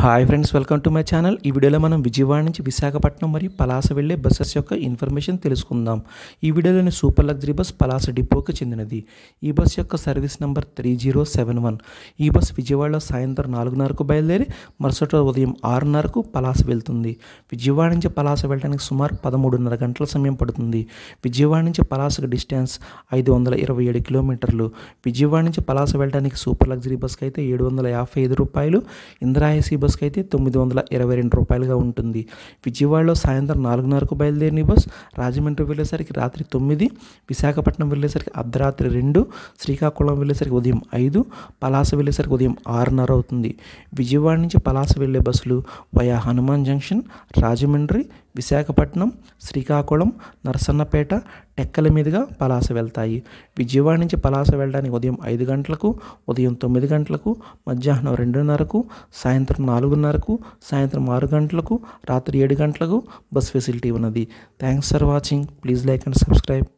hi friends welcome to my channel ఈ వీడియోలో మనం విజయవాడ నుంచి విశాఖపట్నం మరియు పలాస వెళ్లే బస్సెస్ యొక్క ఇన్ఫర్మేషన్ తెలుసుకుందాం ఈ వీడియోలోని సూపర్ లగ్జరీ బస్ పలాస డిపోకి చెందినది ఈ బస్ యొక్క service number three zero seven one ఈ బస్ విజయవాడలో సాయంత్రం నాలుగున్నరకు బయలుదేరి మరుసటి ఉదయం ఆరున్నరకు పలాస వెళ్తుంది విజయవాడ నుంచి పలాస వెళ్ళడానికి సుమారు పదమూడున్నర గంటల సమయం పడుతుంది విజయవాడ నుంచి పలాసకు డిస్టెన్స్ ఐదు వందల ఇరవై ఏడు కిలోమీటర్లు విజయవాడ నుంచి పలాస వెళ్ళడానికి సూపర్ లగ్జరీ బస్కి అయితే ఏడు వందల యాభై ఐదు రూపాయలు ఇంద్రాయసీ బస్కి అయితే తొమ్మిది వందల ఇరవై రెండు రూపాయలుగా ఉంటుంది విజయవాడలో సాయంత్రం నాలుగున్నరకు బయలుదేరిన బస్ రాజమండ్రి వెళ్ళేసరికి రాత్రి తొమ్మిది విశాఖపట్నం వెళ్ళేసరికి అర్ధరాత్రి రెండు శ్రీకాకుళం వెళ్ళేసరికి ఉదయం ఐదు పలాస వెళ్ళేసరికి ఉదయం ఆరున్నర అవుతుంది విజయవాడ నుంచి పలాస వెళ్ళే బస్సులు వయా హనుమాన్ జంక్షన్ రాజమండ్రి విశాఖపట్నం శ్రీకాకుళం నరసన్నపేట టెక్కల మీదుగా పలాస వెళ్తాయి విజయవాడ నుంచి పలాస వెళ్ళడానికి ఉదయం ఐదు గంటలకు ఉదయం తొమ్మిది గంటలకు మధ్యాహ్నం రెండున్నరకు సాయంత్రం నాలుగున్నరకు సాయంత్రం ఆరు గంటలకు రాత్రి ఏడు గంటలకు బస్ ఫెసిలిటీ ఉన్నది thanks for watching please like and subscribe